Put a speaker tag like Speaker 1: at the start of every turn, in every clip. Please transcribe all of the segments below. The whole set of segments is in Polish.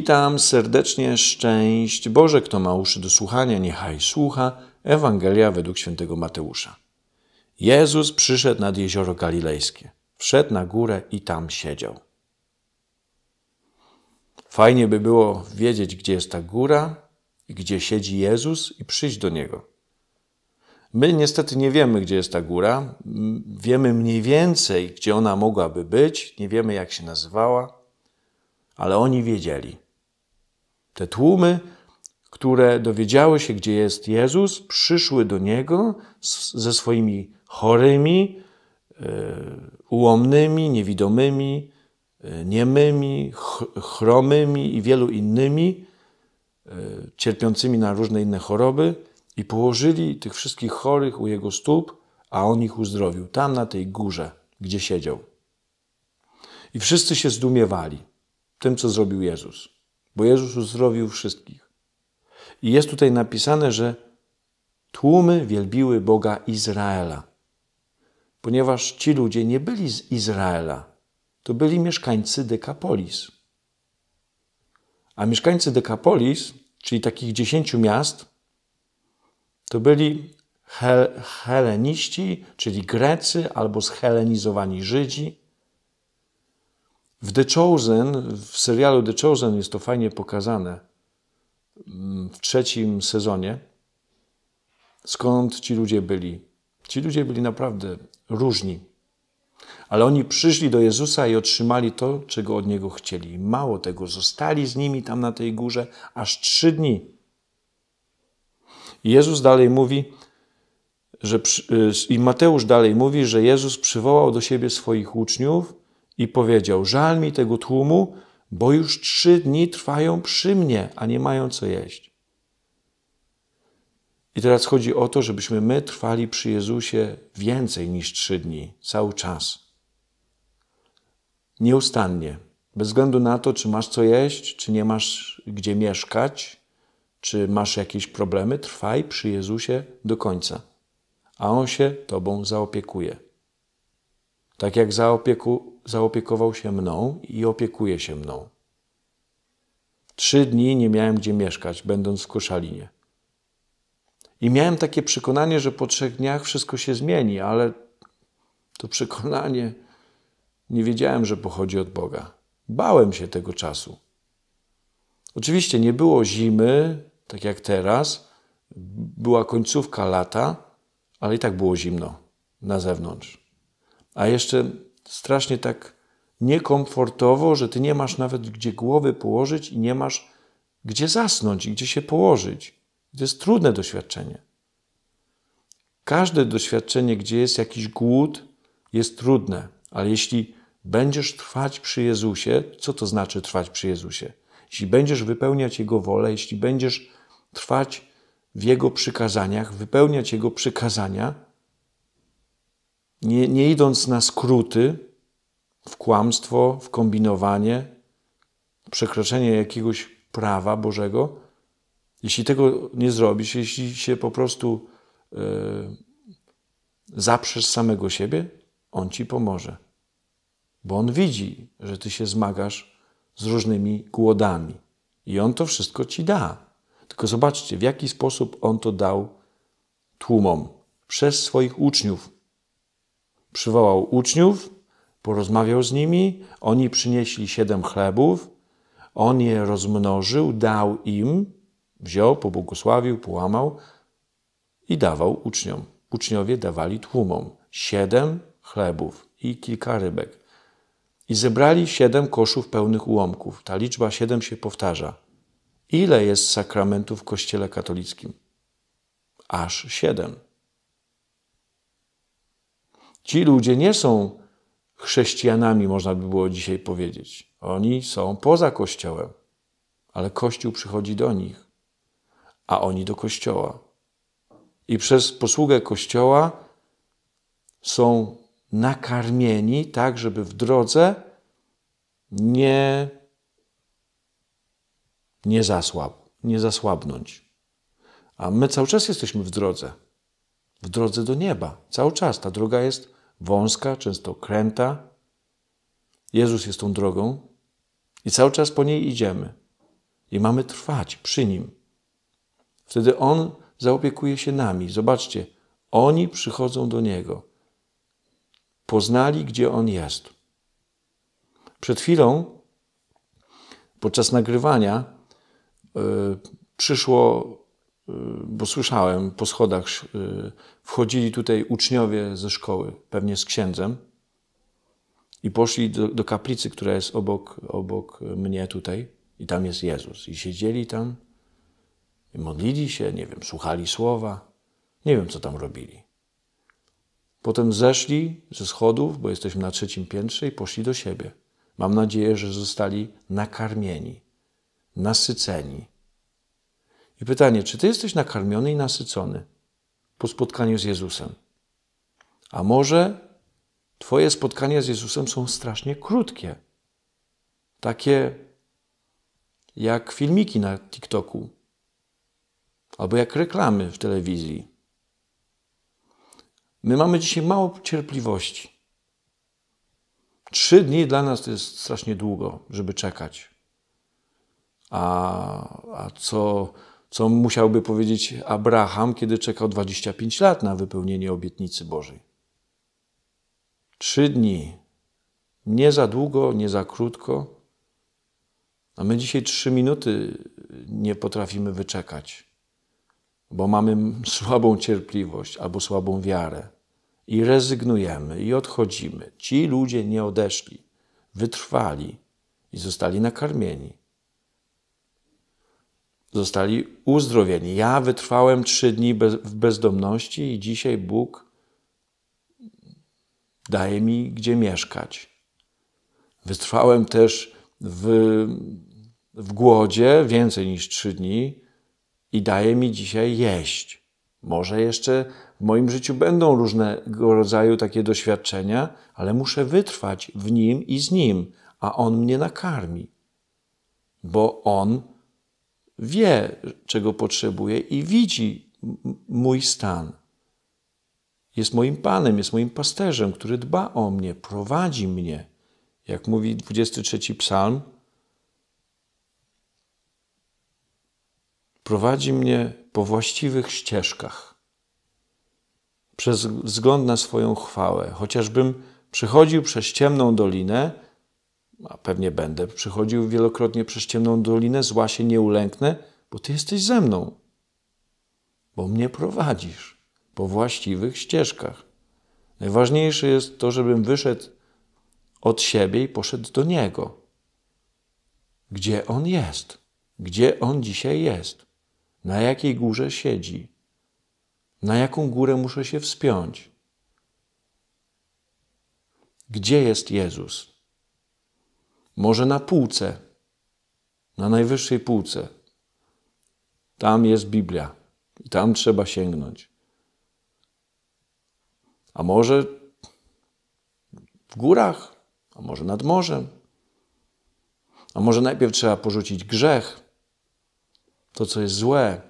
Speaker 1: Witam serdecznie, szczęść Boże, kto ma uszy do słuchania, niechaj słucha. Ewangelia według świętego Mateusza. Jezus przyszedł nad jezioro Galilejskie, wszedł na górę i tam siedział. Fajnie by było wiedzieć, gdzie jest ta góra i gdzie siedzi Jezus i przyjść do Niego. My niestety nie wiemy, gdzie jest ta góra. Wiemy mniej więcej, gdzie ona mogłaby być. Nie wiemy, jak się nazywała, ale oni wiedzieli. Te tłumy, które dowiedziały się, gdzie jest Jezus, przyszły do Niego ze swoimi chorymi, e, ułomnymi, niewidomymi, e, niemymi, chromymi i wielu innymi, e, cierpiącymi na różne inne choroby i położyli tych wszystkich chorych u Jego stóp, a On ich uzdrowił, tam na tej górze, gdzie siedział. I wszyscy się zdumiewali tym, co zrobił Jezus bo Jezus uzdrowił wszystkich. I jest tutaj napisane, że tłumy wielbiły Boga Izraela, ponieważ ci ludzie nie byli z Izraela, to byli mieszkańcy Dekapolis. A mieszkańcy Dekapolis, czyli takich dziesięciu miast, to byli hel heleniści, czyli Grecy albo zhelenizowani Żydzi, w The Chosen, w serialu The Chosen jest to fajnie pokazane. Mm, w trzecim sezonie, skąd ci ludzie byli? Ci ludzie byli naprawdę różni. Ale oni przyszli do Jezusa i otrzymali to, czego od Niego chcieli. Mało tego, zostali z nimi tam na tej górze aż trzy dni. I Jezus dalej mówi, że, y, i Mateusz dalej mówi, że Jezus przywołał do siebie swoich uczniów i powiedział: Żal mi tego tłumu, bo już trzy dni trwają przy mnie, a nie mają co jeść. I teraz chodzi o to, żebyśmy my trwali przy Jezusie więcej niż trzy dni, cały czas. Nieustannie, bez względu na to, czy masz co jeść, czy nie masz gdzie mieszkać, czy masz jakieś problemy, trwaj przy Jezusie do końca, a On się Tobą zaopiekuje tak jak zaopieku, zaopiekował się mną i opiekuje się mną. Trzy dni nie miałem gdzie mieszkać, będąc w Koszalinie. I miałem takie przekonanie, że po trzech dniach wszystko się zmieni, ale to przekonanie nie wiedziałem, że pochodzi od Boga. Bałem się tego czasu. Oczywiście nie było zimy, tak jak teraz, była końcówka lata, ale i tak było zimno na zewnątrz a jeszcze strasznie tak niekomfortowo, że ty nie masz nawet gdzie głowy położyć i nie masz gdzie zasnąć i gdzie się położyć. To jest trudne doświadczenie. Każde doświadczenie, gdzie jest jakiś głód, jest trudne, ale jeśli będziesz trwać przy Jezusie, co to znaczy trwać przy Jezusie? Jeśli będziesz wypełniać Jego wolę, jeśli będziesz trwać w Jego przykazaniach, wypełniać Jego przykazania, nie, nie idąc na skróty, w kłamstwo, w kombinowanie, przekroczenie jakiegoś prawa Bożego, jeśli tego nie zrobisz, jeśli się po prostu yy, zaprzesz samego siebie, On ci pomoże. Bo On widzi, że ty się zmagasz z różnymi głodami. I On to wszystko ci da. Tylko zobaczcie, w jaki sposób On to dał tłumom przez swoich uczniów. Przywołał uczniów, porozmawiał z nimi, oni przynieśli siedem chlebów, on je rozmnożył, dał im, wziął, pobłogosławił, połamał i dawał uczniom. Uczniowie dawali tłumom siedem chlebów i kilka rybek. I zebrali siedem koszów pełnych ułomków. Ta liczba siedem się powtarza. Ile jest sakramentów w Kościele katolickim? Aż siedem. Ci ludzie nie są chrześcijanami, można by było dzisiaj powiedzieć. Oni są poza Kościołem, ale Kościół przychodzi do nich, a oni do Kościoła. I przez posługę Kościoła są nakarmieni tak, żeby w drodze nie, nie, zasłab, nie zasłabnąć. A my cały czas jesteśmy w drodze w drodze do nieba. Cały czas ta droga jest wąska, często kręta. Jezus jest tą drogą i cały czas po niej idziemy. I mamy trwać przy Nim. Wtedy On zaopiekuje się nami. Zobaczcie, oni przychodzą do Niego. Poznali, gdzie On jest. Przed chwilą, podczas nagrywania, yy, przyszło Y, bo słyszałem po schodach, y, wchodzili tutaj uczniowie ze szkoły, pewnie z księdzem, i poszli do, do, kaplicy, która jest obok, obok mnie tutaj, i tam jest Jezus. I siedzieli tam, i modlili się, nie wiem, słuchali słowa, nie wiem, co tam robili. Potem zeszli ze schodów, bo jesteśmy na trzecim piętrze, i poszli do siebie. Mam nadzieję, że zostali nakarmieni, nasyceni i pytanie, czy ty jesteś nakarmiony i nasycony po spotkaniu z Jezusem? A może twoje spotkania z Jezusem są strasznie krótkie? Takie jak filmiki na TikToku albo jak reklamy w telewizji. My mamy dzisiaj mało cierpliwości. Trzy dni dla nas to jest strasznie długo, żeby czekać. A, a co co musiałby powiedzieć Abraham, kiedy czekał 25 lat na wypełnienie obietnicy Bożej. Trzy dni, nie za długo, nie za krótko, a my dzisiaj trzy minuty nie potrafimy wyczekać, bo mamy słabą cierpliwość albo słabą wiarę i rezygnujemy i odchodzimy. Ci ludzie nie odeszli, wytrwali i zostali nakarmieni zostali uzdrowieni. Ja wytrwałem trzy dni bez, w bezdomności i dzisiaj Bóg daje mi gdzie mieszkać. Wytrwałem też w, w głodzie więcej niż trzy dni i daje mi dzisiaj jeść. Może jeszcze w moim życiu będą różnego rodzaju takie doświadczenia, ale muszę wytrwać w nim i z nim, a on mnie nakarmi, bo on wie, czego potrzebuje i widzi mój stan. Jest moim Panem, jest moim pasterzem, który dba o mnie, prowadzi mnie. Jak mówi 23 psalm, prowadzi mnie po właściwych ścieżkach, przez wzgląd na swoją chwałę. Chociażbym przechodził przez ciemną dolinę, a pewnie będę przechodził wielokrotnie przez ciemną dolinę, zła się nie ulęknę, bo Ty jesteś ze mną, bo mnie prowadzisz po właściwych ścieżkach. Najważniejsze jest to, żebym wyszedł od siebie i poszedł do Niego. Gdzie On jest? Gdzie On dzisiaj jest? Na jakiej górze siedzi? Na jaką górę muszę się wspiąć? Gdzie jest Jezus? może na półce, na najwyższej półce. Tam jest Biblia i tam trzeba sięgnąć. A może w górach, a może nad morzem. A może najpierw trzeba porzucić grzech, to co jest złe,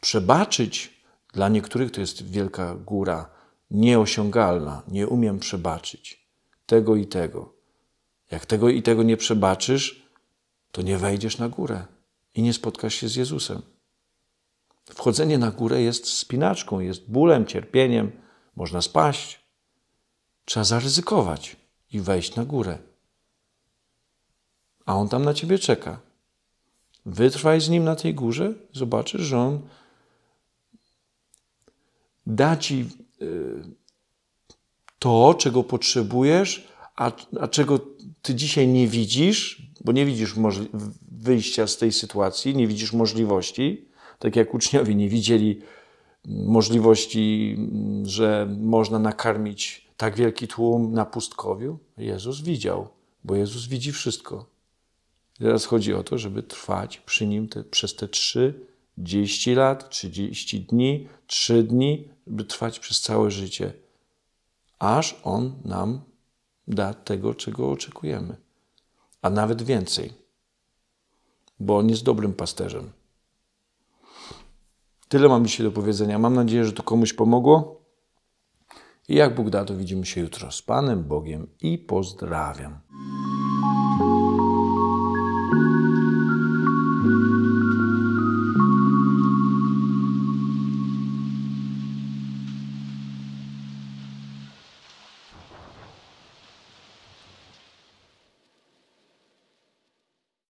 Speaker 1: przebaczyć. Dla niektórych to jest wielka góra, nieosiągalna. Nie umiem przebaczyć tego i tego. Jak tego i tego nie przebaczysz, to nie wejdziesz na górę i nie spotkasz się z Jezusem. Wchodzenie na górę jest spinaczką, jest bólem, cierpieniem, można spaść. Trzeba zaryzykować i wejść na górę. A on tam na ciebie czeka. Wytrwaj z nim na tej górze, zobaczysz, że on da ci y, to, czego potrzebujesz, a, a czego ty dzisiaj nie widzisz, bo nie widzisz wyjścia z tej sytuacji, nie widzisz możliwości, tak jak uczniowie nie widzieli możliwości, że można nakarmić tak wielki tłum na pustkowiu, Jezus widział, bo Jezus widzi wszystko. Teraz chodzi o to, żeby trwać przy Nim te, przez te 30 lat, 30 dni, 3 dni, żeby trwać przez całe życie, aż On nam da tego, czego oczekujemy, a nawet więcej, bo on jest dobrym pasterzem. Tyle mam dzisiaj do powiedzenia. Mam nadzieję, że to komuś pomogło. I jak Bóg da, to widzimy się jutro z Panem Bogiem i pozdrawiam.